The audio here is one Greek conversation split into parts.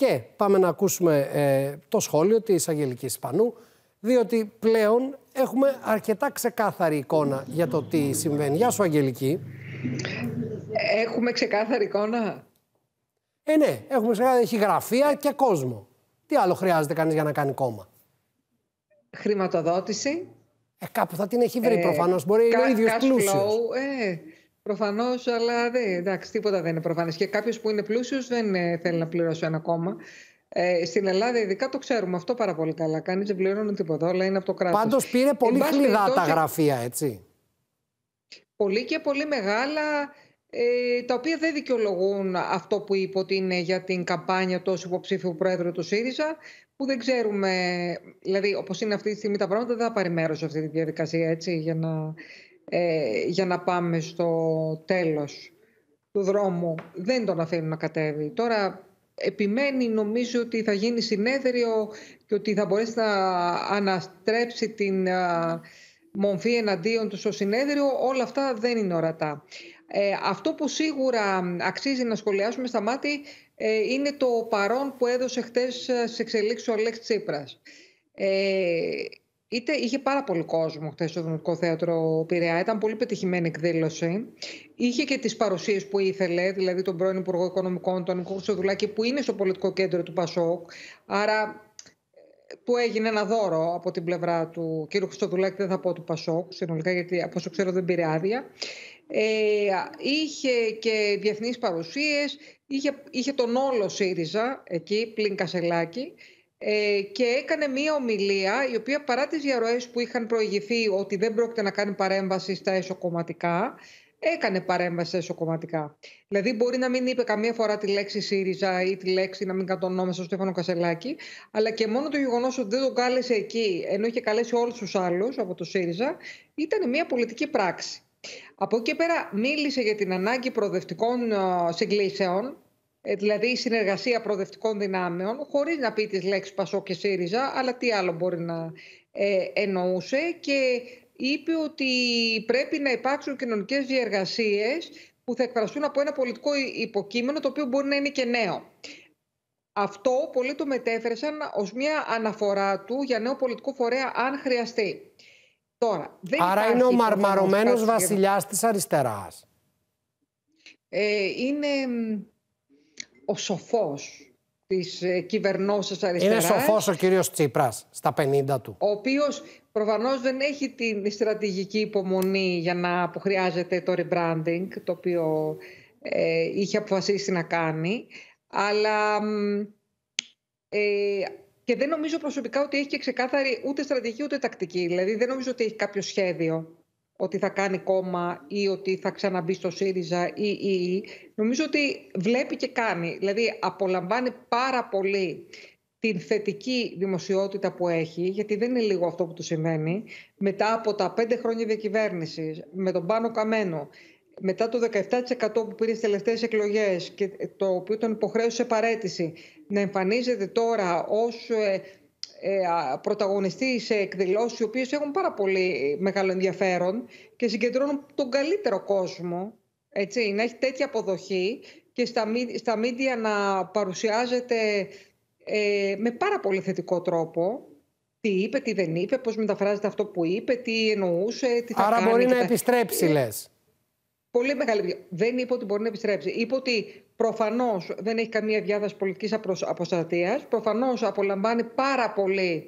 Και πάμε να ακούσουμε ε, το σχόλιο της Αγγελικής Ισπανού, διότι πλέον έχουμε αρκετά ξεκάθαρη εικόνα για το τι συμβαίνει. Γεια σου Αγγελική. Έχουμε ξεκάθαρη εικόνα. Ε, ναι, έχουμε ξεκάθαρη. Έχει γραφεία και κόσμο. Τι άλλο χρειάζεται κανείς για να κάνει κόμμα. Χρηματοδότηση. Ε, κάπου θα την έχει βρει ε, προφανώς. Μπορεί να είναι ο ίδιος πλούσιος. Ε. Προφανώς, αλλά δεν, εντάξει, τίποτα δεν είναι προφανές. Και κάποιος που είναι πλούσιος δεν ε, θέλει να πληρώσει ένα κόμμα. Ε, στην Ελλάδα, ειδικά το ξέρουμε αυτό πάρα πολύ καλά. Κανείς δεν πληρώνει τίποτα, όλα είναι από το κράτος. Πάντως, πήρε πολύ κλειδα τα γραφεία, έτσι. Πολύ και πολύ μεγάλα, ε, τα οποία δεν δικαιολογούν αυτό που είπε ότι είναι για την καμπάνια τόσο υποψήφιου πρόεδρου του ΣΥΡΙΖΑ, που δεν ξέρουμε, δηλαδή, όπως είναι αυτή τη στιγμή τα πράγματα, δεν θα πάρει μέρος σε αυτή τη διαδικασία, έτσι, για να ε, για να πάμε στο τέλος του δρόμου. Δεν τον αφήνουν να κατέβει. Τώρα επιμένει νομίζω ότι θα γίνει συνέδριο και ότι θα μπορέσει να αναστρέψει την α, εναντίον του στο συνέδριο. Όλα αυτά δεν είναι ορατά. Ε, αυτό που σίγουρα αξίζει να σχολιάσουμε στα μάτια ε, είναι το παρόν που έδωσε χτες ε, σε εξελίξεις ο Αλέξ Τσίπρας. Είτε είχε πάρα πολύ κόσμο χθες στο Δημοτικό Θέατρο Πειραιά, ήταν πολύ πετυχημένη εκδήλωση. Είχε και τις παρουσίες που ήθελε, δηλαδή τον πρώην Υπουργό Οικονομικών, τον Νικό Χρυσοδουλάκη, που είναι στο πολιτικό κέντρο του Πασόκ. Άρα ε, που έγινε ένα δώρο από την πλευρά του κ. Χρυστοδουλάκη, δεν θα πω του Πασόκ συνολικά, γιατί από όσο ξέρω δεν πήρε άδεια. Ε, είχε και διεθνείς παρουσίες, είχε, είχε τον όλο ΣΥΡΙΖΑ εκεί, πλην Κασελάκη ε, και έκανε μία ομιλία η οποία παρά τις διαρροές που είχαν προηγηθεί ότι δεν πρόκειται να κάνει παρέμβαση στα εσωκομματικά έκανε παρέμβαση στα εσωκομματικά. Δηλαδή, μπορεί να μην είπε καμία φορά τη λέξη ΣΥΡΙΖΑ ή τη λέξη να μην κατονόμασε στο Στέφανο Κασελάκη, αλλά και μόνο το γεγονός ότι δεν τον κάλεσε εκεί, ενώ είχε καλέσει όλους τους άλλους από το ΣΥΡΙΖΑ, ήταν μια πολιτική πράξη. Από εκεί πέρα μίλησε για την ανάγκη προοδευτικών ε, συγκλήσεων, ε, δηλαδή η συνεργασία προοδευτικών δυνάμεων, χωρίς να πει τις λέξεις Πασό και ΣΥΡΙΖΑ, αλλά τι άλλο μπορεί να ε, εννοούσε και είπε ότι πρέπει να υπάρξουν κοινωνικές διεργασίες που θα εκφραστούν από ένα πολιτικό υποκείμενο το οποίο μπορεί να είναι και νέο. Αυτό πολλοί το μετέφερσαν ως μια αναφορά του για νέο πολιτικό φορέα αν χρειαστεί. Τώρα, δεν Άρα είναι ο μαρμαρωμένος βασιλιάς της αριστεράς. Ε, είναι ο σοφός της ε, κυβερνώσεως αριστεράς. Είναι σοφός ο κύριος Τσίπρας στα 50 του. Ο οποίος προφανώς δεν έχει την στρατηγική υπομονή για να, αποχρειάζεται το rebranding το οποίο ε, είχε αποφασίσει να κάνει. Αλλά ε, και δεν νομίζω προσωπικά ότι έχει και ξεκάθαρη ούτε στρατηγική ούτε τακτική. Δηλαδή δεν νομίζω ότι έχει κάποιο σχέδιο ότι θα κάνει κόμμα ή ότι θα ξαναμπεί στο ΣΥΡΙΖΑ ή, ή, ή. Νομίζω ότι βλέπει και κάνει. Δηλαδή απολαμβάνει πάρα πολύ την θετική δημοσιότητα που έχει, γιατί δεν είναι λίγο αυτό που του συμβαίνει, μετά από τα πέντε χρόνια διακυβέρνησης, με τον Πάνο Καμένο, μετά το 17% που πήρε στις τελευταίες εκλογές και το οποίο τον υποχρέωσε σε παρέτηση, να εμφανίζεται τώρα ως. Ε, πρωταγωνιστεί σε εκδηλώσεις οι οποίες έχουν πάρα πολύ μεγάλο ενδιαφέρον και συγκεντρώνουν τον καλύτερο κόσμο, έτσι, να έχει τέτοια αποδοχή και στα, στα μίντια να παρουσιάζεται ε, με πάρα πολύ θετικό τρόπο τι είπε, τι δεν είπε, πώς μεταφράζεται αυτό που είπε, τι εννοούσε, τι θα Άρα κάνει. Άρα μπορεί να επιστρέψει, λες. Πολύ μεγάλη. Δεν είπε ότι μπορεί να επιστρέψει. Είπε ότι προφανώς δεν έχει καμία διάδραση πολιτική αποστατεία. Προφανώς απολαμβάνει πάρα πολύ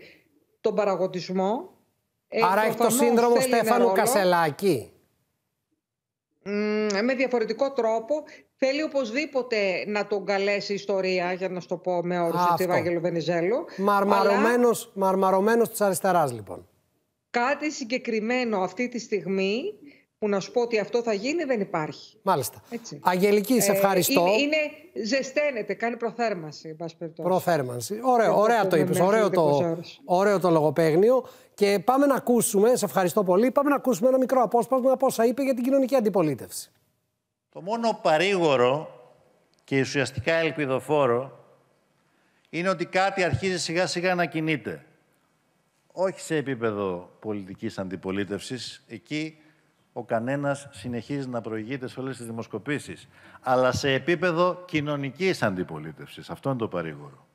τον παραγωγισμό ε, Άρα έχει το σύνδρομο Στέφανο Κασελάκη. Με διαφορετικό τρόπο. Θέλει οπωσδήποτε να τον καλέσει ιστορία, για να σου το πω με όρους του Ευάγγελου Βενιζέλου. Μαρμαρωμένος, μαρμαρωμένος της αριστεράς, λοιπόν. Κάτι συγκεκριμένο αυτή τη στιγμή που να σου πω ότι αυτό θα γίνει δεν υπάρχει. Μάλιστα. Έτσι. Αγγελική, σε ε, ευχαριστώ. Ε, είναι, είναι, ζεσταίνεται, κάνει προθέρμανση. Προθέρμανση. Ωραίο, ωραία το είπες, ωραίο το, ωραίο το λογοπαίγνιο. Και πάμε να ακούσουμε, σε ευχαριστώ πολύ, πάμε να ακούσουμε ένα μικρό απόσπασμα από όσα είπε για την κοινωνική αντιπολίτευση. Το μόνο παρήγορο και ουσιαστικά ελπιδοφόρο είναι ότι κάτι αρχίζει σιγά σιγά να κινείται. Όχι σε επίπεδο πολιτικής αντιπολίτευσης, εκεί ο κανένας συνεχίζει να προηγείται σε όλες τις δημοσκοπήσεις. Αλλά σε επίπεδο κοινωνικής αντιπολίτευσης. Αυτό είναι το παρήγορο.